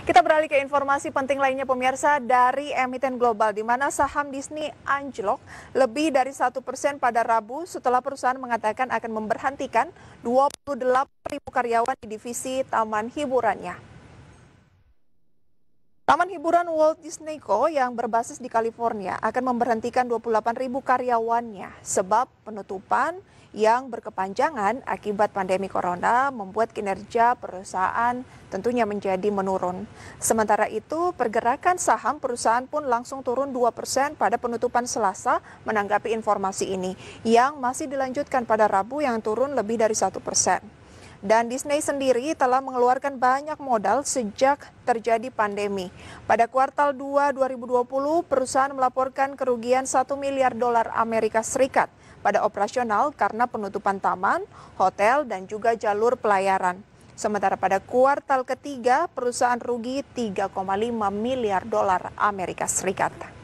Kita beralih ke informasi penting lainnya pemirsa dari emiten global di mana saham Disney anjlok lebih dari satu persen pada Rabu setelah perusahaan mengatakan akan memberhentikan 28 ribu karyawan di divisi taman hiburannya. Taman hiburan Walt Disney Co. yang berbasis di California akan memberhentikan 28 ribu karyawannya sebab penutupan yang berkepanjangan akibat pandemi corona membuat kinerja perusahaan tentunya menjadi menurun. Sementara itu, pergerakan saham perusahaan pun langsung turun 2% pada penutupan Selasa menanggapi informasi ini yang masih dilanjutkan pada Rabu yang turun lebih dari 1%. Dan Disney sendiri telah mengeluarkan banyak modal sejak terjadi pandemi. Pada kuartal 2 2020, perusahaan melaporkan kerugian 1 miliar dolar Amerika Serikat pada operasional karena penutupan taman, hotel, dan juga jalur pelayaran. Sementara pada kuartal ketiga, perusahaan rugi 3,5 miliar dolar Amerika Serikat.